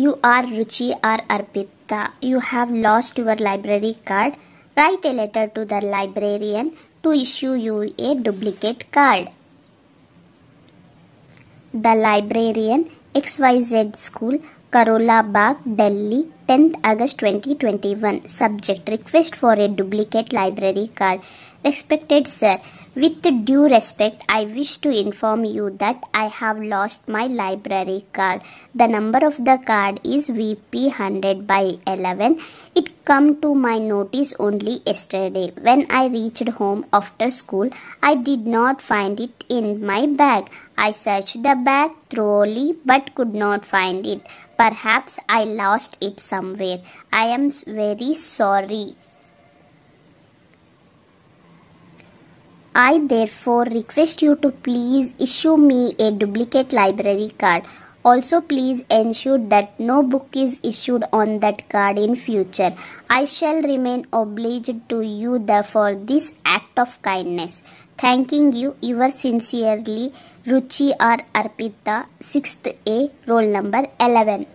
You are Ruchi or Arpita. You have lost your library card. Write a letter to the librarian to issue you a duplicate card. The librarian XYZ School, Karola Bagh, Delhi 10th August 2021. Subject Request for a duplicate library card. Expected Sir, with due respect, I wish to inform you that I have lost my library card. The number of the card is VP100 by 11. It come to my notice only yesterday. When I reached home after school, I did not find it in my bag. I searched the bag thoroughly but could not find it. Perhaps I lost it somewhere somewhere. I am very sorry. I therefore request you to please issue me a duplicate library card. Also please ensure that no book is issued on that card in future. I shall remain obliged to you for this act of kindness. Thanking you, your sincerely, Ruchi R. Arpita, 6th A, roll number 11.